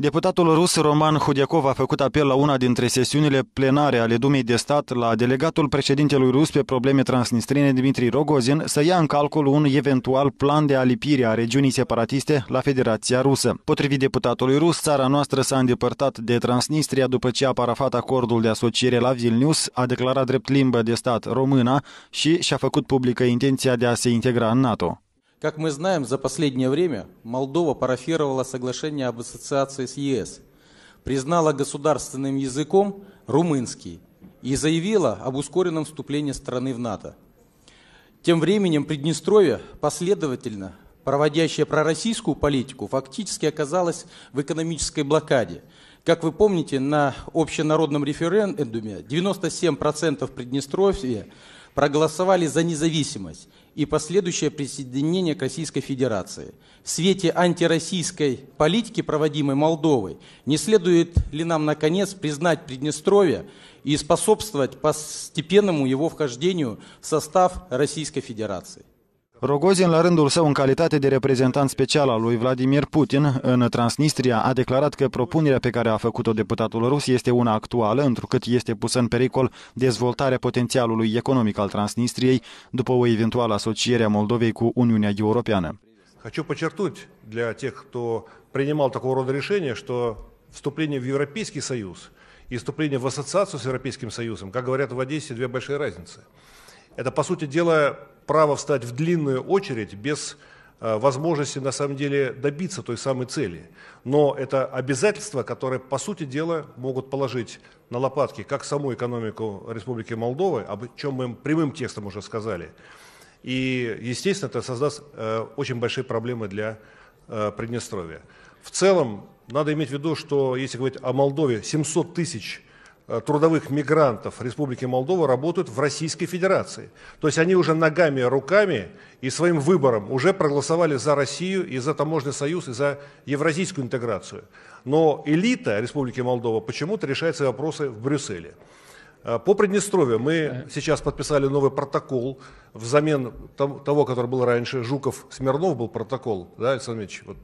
Deputatul rus Roman Hudiakov a făcut apel la una dintre sesiunile plenare ale Dumei de Stat la delegatul președintelui rus pe probleme transnistrine Dimitri Rogozin să ia în calcul un eventual plan de alipire a regiunii separatiste la Federația Rusă. Potrivit deputatului rus, țara noastră s-a îndepărtat de Transnistria după ce a parafat acordul de asociere la Vilnius, a declarat drept limbă de stat româna și și-a făcut publică intenția de a se integra în NATO. Как мы знаем, за последнее время Молдова парафировала соглашение об ассоциации с ЕС, признала государственным языком румынский и заявила об ускоренном вступлении страны в НАТО. Тем временем Приднестровье последовательно проводящее пророссийскую политику, фактически оказалось в экономической блокаде. Как вы помните, на общенародном референдуме 97% Приднестровья проголосовали за независимость и последующее присоединение к Российской Федерации. В свете антироссийской политики, проводимой Молдовой, не следует ли нам, наконец, признать Приднестровье и способствовать постепенному его вхождению в состав Российской Федерации? Rogozin, la rândul său, în calitate de reprezentant special al lui Vladimir Putin în Transnistria, a declarat că propunerea pe care a făcut-o deputatul rus este una actuală, întrucât este pusă în pericol dezvoltarea potențialului economic al Transnistriei după o eventuală asociere a Moldovei cu Uniunea Europeană. Хочу подчеркнуть для тех, кто принимал такого рода решения, что вступление в Европейский Союз и вступление в ассоциацию с Европейским Союзом, как говорят в Одессе, две большие разницы. Это, по сути дела, право встать в длинную очередь без э, возможности на самом деле добиться той самой цели. Но это обязательства, которые, по сути дела, могут положить на лопатки как саму экономику Республики Молдовы, об чем мы прямым текстом уже сказали. И, естественно, это создаст э, очень большие проблемы для э, Приднестровья. В целом, надо иметь в виду, что если говорить о Молдове, 700 тысяч Э, трудовых мигрантов Республики Молдова работают в Российской Федерации. То есть они уже ногами, руками и своим выбором уже проголосовали за Россию и за таможенный союз и за евразийскую интеграцию. Но элита Республики Молдова почему-то решает свои вопросы в Брюсселе. Э, по Приднестровью мы э. сейчас подписали новый протокол взамен того, который был раньше. Жуков-Смирнов был протокол, да, Александр Ильич? Вот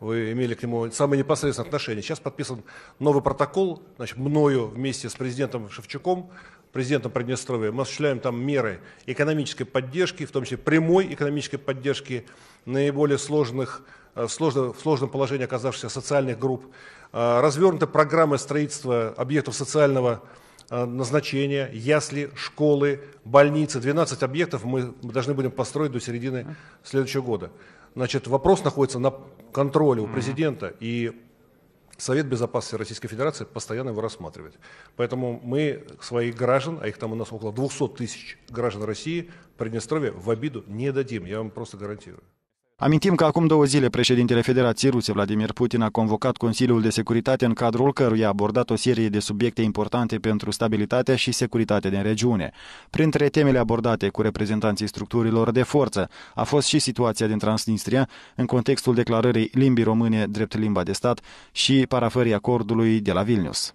вы имели к нему самое непосредственное отношение. Сейчас подписан новый протокол, значит, мною вместе с президентом Шевчуком, президентом Приднестровья, мы осуществляем там меры экономической поддержки, в том числе прямой экономической поддержки наиболее сложных, э, сложно, в сложном положении оказавшихся социальных групп. Э, Развернута программа строительства объектов социального э, назначения, ясли, школы, больницы. 12 объектов мы должны будем построить до середины следующего года. Значит, вопрос находится на контроле у президента, и Совет Безопасности Российской Федерации постоянно его рассматривает. Поэтому мы своих граждан, а их там у нас около 200 тысяч граждан России, Приднестровья в обиду не дадим, я вам просто гарантирую. Amintim că acum două zile președintele Federației Ruse, Vladimir Putin, a convocat Consiliul de Securitate în cadrul căruia a abordat o serie de subiecte importante pentru stabilitatea și securitatea din regiune. Printre temele abordate cu reprezentanții structurilor de forță a fost și situația din Transnistria în contextul declarării limbii române drept limba de stat și parafării acordului de la Vilnius.